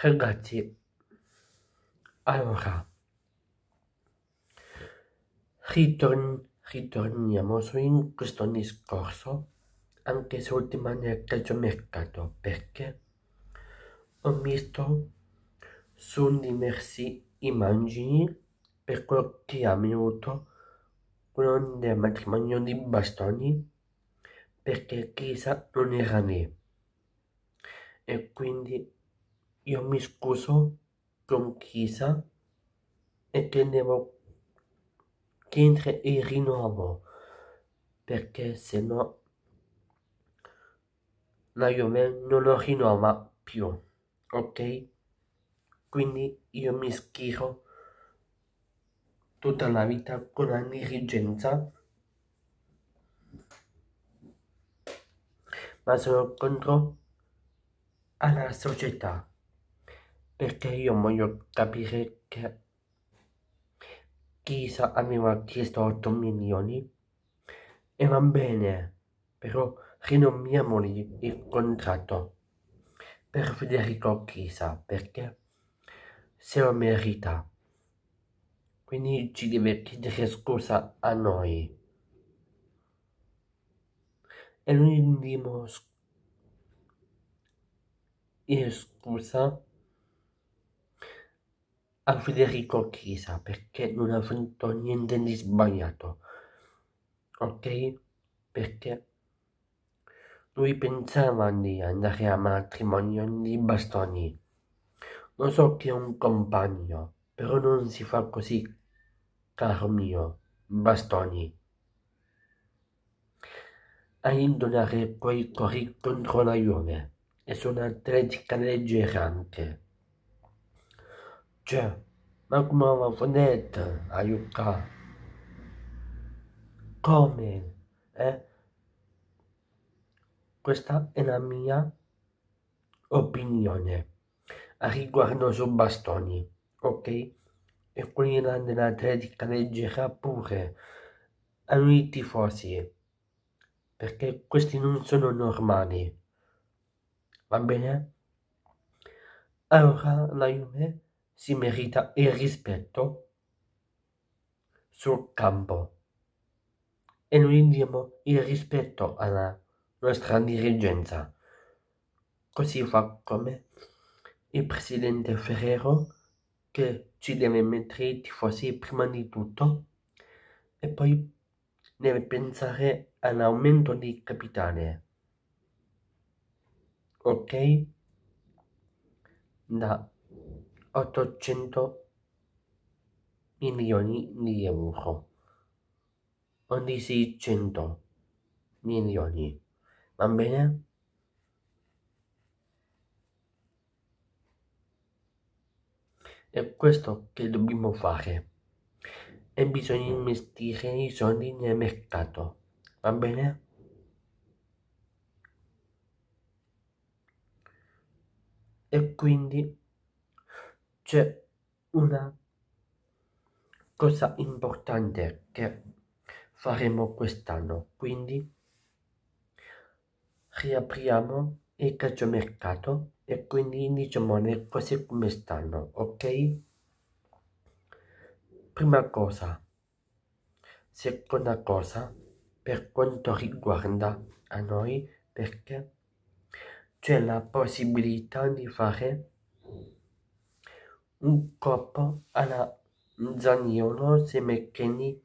ragazzi allora ritorn ritorniamo su in questo discorso anche se sull'ultima nel mercato, perché ho visto su diverse immagini per quello che ha avuto quello del matrimonio di bastoni perché chissà non era lì e quindi io mi scuso con Chiesa e tenevo dentro il rinnovo perché se no la Juve non lo rinnova più ok quindi io mi schiero tutta la vita con la dirigenza ma sono contro alla società perché io voglio capire che Chisa aveva chiesto 8 milioni e va bene, però rinommiamoli il contratto per Federico Chisa perché se lo merita. Quindi ci deve chiedere scusa a noi. E noi diremo scusa a Federico Chiesa perché non ha fatto niente di sbagliato. Ok? Perché lui pensava di andare a matrimonio di bastoni. Lo so che è un compagno, però non si fa così, caro mio, bastoni. A indonare quei corri contro la Juve e su un'atletica leggera anche. Cioè, ma come la fonetta aiuta? Come? Eh? Questa è la mia opinione a riguardo su bastoni, ok? E quella dell'atletica leggera pure, amici tifosi, perché questi non sono normali, va bene? Allora la Juve si merita il rispetto sul campo e noi diamo il rispetto alla nostra dirigenza. Così fa come il presidente Ferrero che ci deve mettere i tifosi prima di tutto e poi deve pensare all'aumento di capitale. Ok? Da 800 milioni di euro, ogni 600 milioni, va bene? È questo che dobbiamo fare e bisogna investire i soldi nel mercato, va bene? E quindi c'è una cosa importante che faremo quest'anno, quindi riapriamo il calciomercato e quindi diciamo le cose come stanno, ok? Prima cosa, seconda cosa, per quanto riguarda a noi, perché c'è la possibilità di fare un Purtroppo alla Zaniolo, se McKennie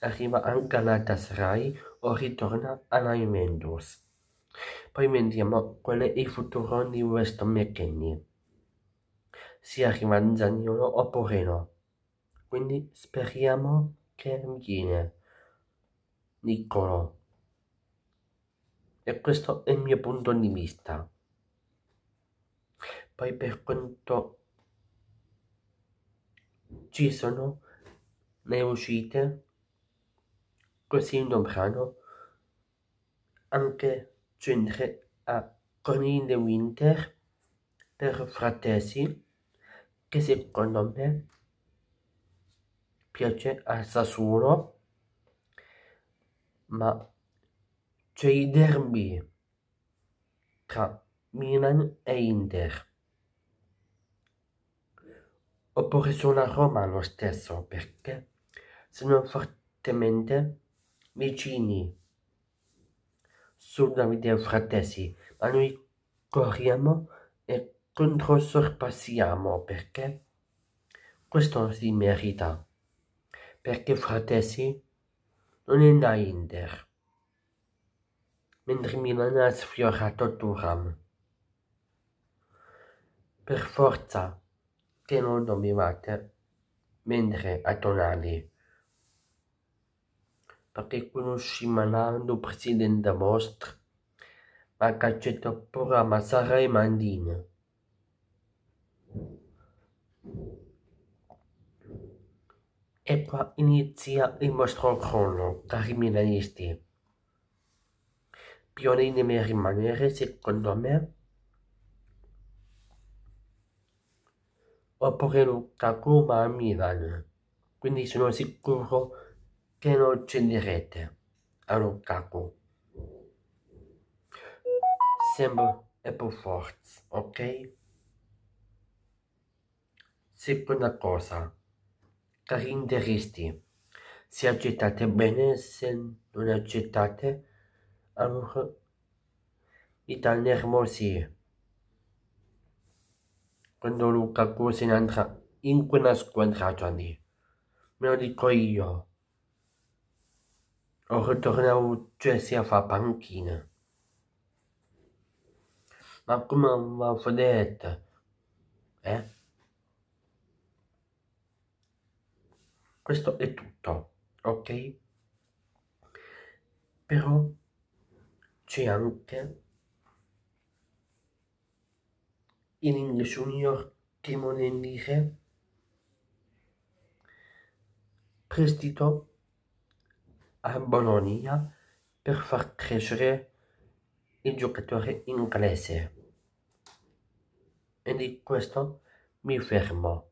arriva anche alla Tasrai o ritorna alla Juventus. Poi vediamo qual è il futuro di questo McKennie. Se arriva a Zaniolo oppure no. Quindi speriamo che viene. Niccolo. E questo è il mio punto di vista. Poi per quanto ci sono le uscite così in un brano anche centre a Connie de Winter per Fratesi che secondo me piace a Sassuolo ma c'è il derby tra Milan e Inter oppure sulla Roma lo stesso perché sono fortemente vicini sulla via fratesi, ma noi corriamo e controsorpassiamo perché questo si merita, perché fratesi non è da Inter, mentre Milano ha sfiorato Turam. Per forza, che non dormivate mentre a Tonali, perché quello scimanando presidente vostro ma cacciato pure a Massara e mandini E qua inizia il vostro crollo, cari milanisti. Pionieri deve rimanere, secondo me, oppure Lukaku va a Milan, quindi sono sicuro che non cenderete a Lukaku. Sembra per forza, ok? Seconda cosa, calendaristi. Se accettate bene, se non accettate, allora mi taglieremo sì quando Luca cose ne andrà in quella squadra Gianni. Me lo dico io. Ho ritornato Jesse cioè, a fare panchina. Ma come va vedete? Eh? Questo è tutto, ok? Però c'è anche in English when you're timoniere prestito a Bologna per far crescere il giocatore inglese e di questo mi fermo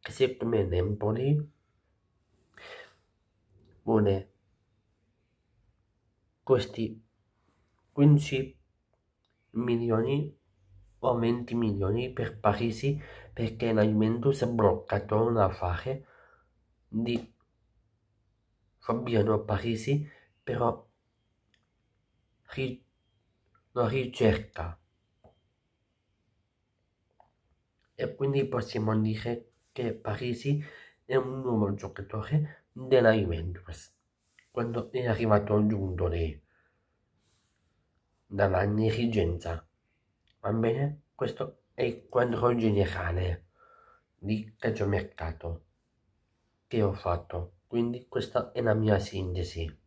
che secondo me Napoli vuole questi 15 milioni o 20 milioni per Parisi perché la Juventus ha bloccato un affare di Fabiano Parisi però ri- lo ricerca e quindi possiamo dire che Parisi è un nuovo giocatore della Juventus quando è arrivato Giuntoli dalla dirigenza Va bene? Questo è il quadro generale di calciomercato che ho fatto. Quindi questa è la mia sintesi.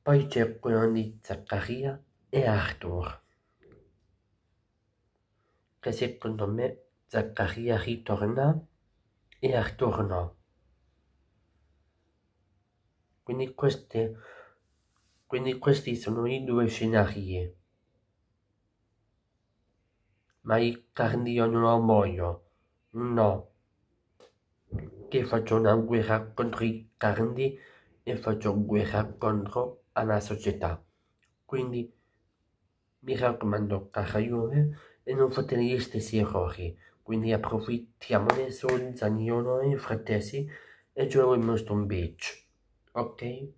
Poi c'è quello di Zaccaria e Arthur. Che secondo me Zaccaria ritorna e Arthur no. Quindi, queste, quindi questi sono i due scenari ma i io non muoio. No. Che faccio una guerra contro i carni e faccio guerra contro la società. Quindi mi raccomando, cara Juve, e non fate gli stessi errori. Quindi approfittiamo approfittiamone sul Zaniolo e Frattesi e giochiamo in Stone Beach. Ok?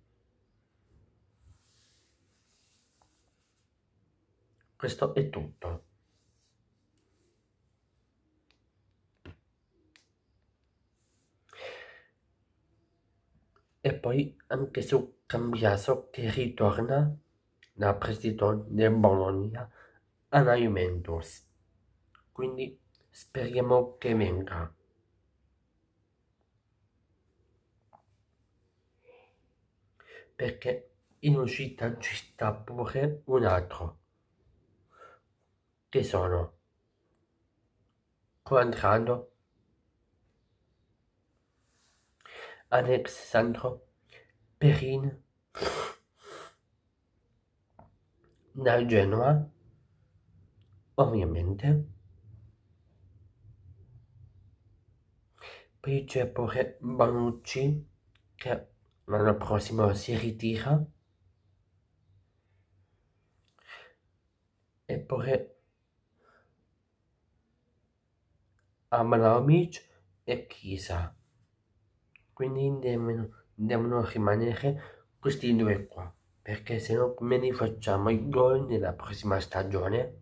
Questo è tutto. E poi, anche su Cambiaso che ritorna da prestito del Bologna alla Juventus. Quindi speriamo che venga. Perché in uscita ci sta pure un altro. Che sono? Quadrado Alessandro Perin dal Genoa ovviamente poi c'è pure Banucci che l'anno prossimo si ritira e pure Abramovic e Chisa quindi devono, devono rimanere questi due qua perché se no come li facciamo i gol nella prossima stagione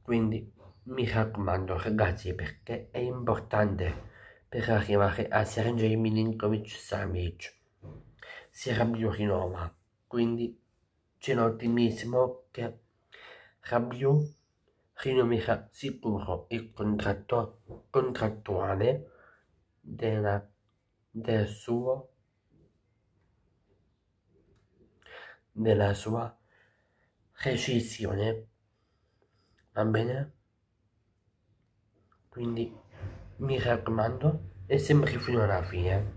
quindi mi raccomando ragazzi perché è importante per arrivare a Sergei Milinkovic Samic Serabio rinnova quindi c'è l'ottimismo che Rabio rinomerà sicuro il contratto contrattuale della del suo, della sua recisione. Va bene? Quindi mi raccomando e sempre fino alla fine.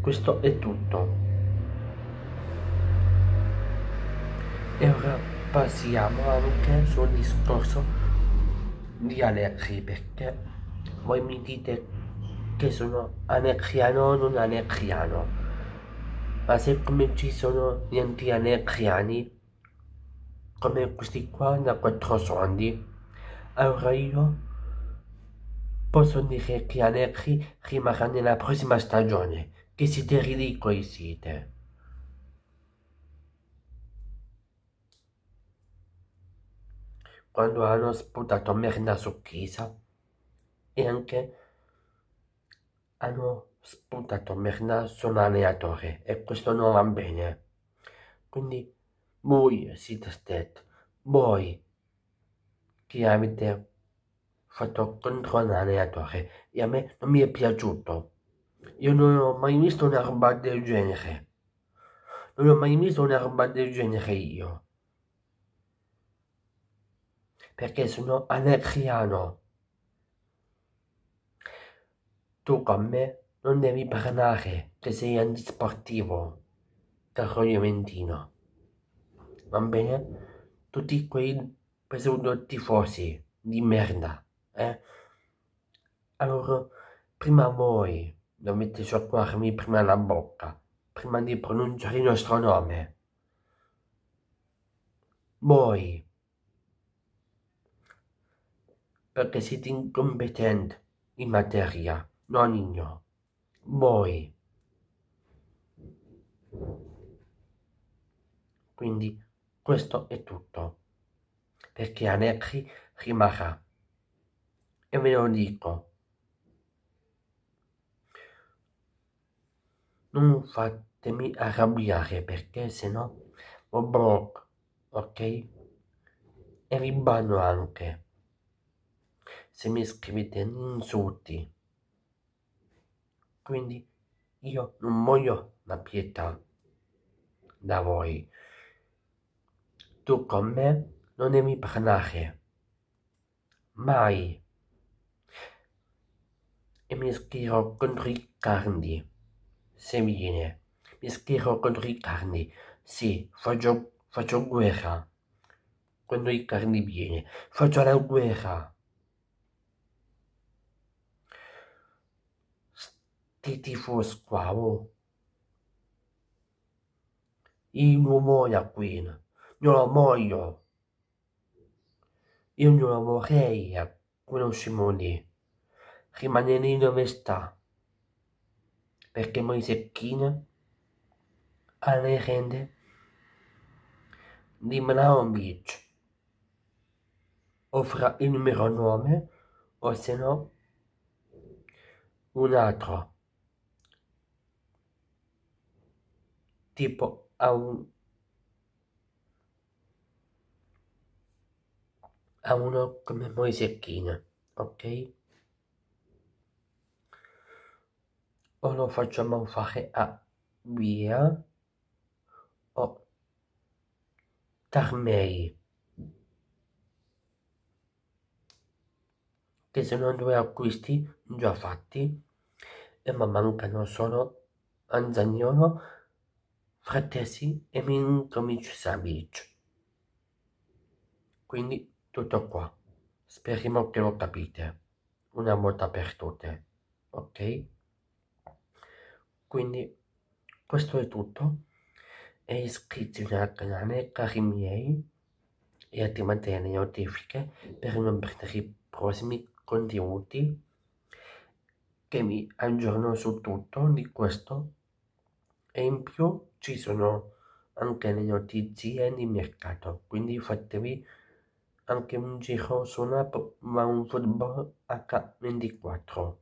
Questo è tutto. E ora passiamo anche sul discorso di Alexi perché voi mi dite che sono anecchiano o non anecchiano. Ma se come ci sono gli anti-anecriani, come questi qua da quattro anni, allora io posso dire che anecchi rimarranno nella prossima stagione, che siete ridicoli siete. Quando hanno sputato merda su chiesa e anche hanno spuntato Merna un allenatore e questo non va bene. Quindi voi siete stati, voi che avete fatto contro un allenatore e a me non mi è piaciuto. Io non ho mai visto una roba del genere. Non ho mai visto una roba del genere io. Perché sono anacriano. Tu con me non devi parlare che sei antisportivo, caro Juventino. Va bene? Tutti quei presunti tifosi di merda, eh? Allora, prima voi dovete sciacquarmi prima la bocca, prima di pronunciare il nostro nome. Voi, perché siete incompetenti in materia nonno, voi. Quindi questo è tutto, perché Anekri rimarrà. E ve lo dico, non fatemi arrabbiare perché sennò ho blocco, ok? E vi banno anche se mi scrivete insulti. Quindi io non voglio la pietà da voi. Tu con me non devi parlare. Mai. E mi schiero contro i carni. Se viene. Mi schiero contro i carni. Sì, faccio, faccio guerra. Quando i carni viene. Faccio la guerra. ti titifo squavo. Oh. Io non voglio qui, non lo voglio. Io non lo vorrei eh, a quello Simone. Rimanere dove sta. Perché Moise China alle rende di Manaum Beach. O fra il numero 9 o se no un altro. tipo a un a uno come Moise China, ok? O lo facciamo fare a Via o Tarmei, che sono due acquisti già fatti e ma mancano solo Anzagnolo frattesi e mi incomincio a incominciabici. Quindi tutto qua. Speriamo che lo capite una volta per tutte, ok? Quindi questo è tutto. E iscrivetevi al canale, cari miei, e attivate le notifiche per non perdere i prossimi contenuti che mi aggiorno su tutto di questo e in più ci sono anche le notizie di mercato, quindi fatevi anche un giro sulla ma un football H24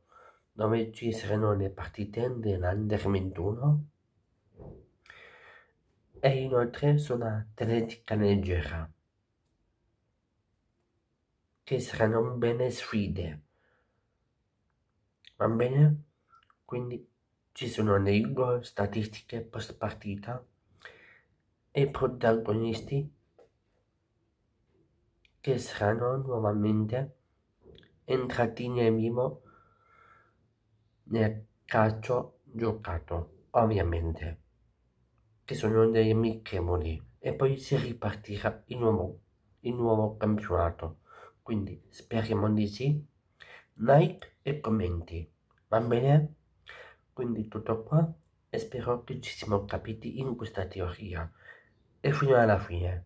dove ci saranno le partite dell'Under 21 e inoltre sull'atletica leggera che saranno belle sfide va bene quindi ci sono lingue, statistiche post partita e protagonisti che saranno nuovamente entrati nel vivo nel calcio giocato, ovviamente, che sono dei amichevoli e poi si ripartirà il nuovo, il nuovo campionato. Quindi speriamo di sì. Like e commenti. Va bene? Quindi tutto qua e spero che ci siamo capiti in questa teoria e fino alla fine.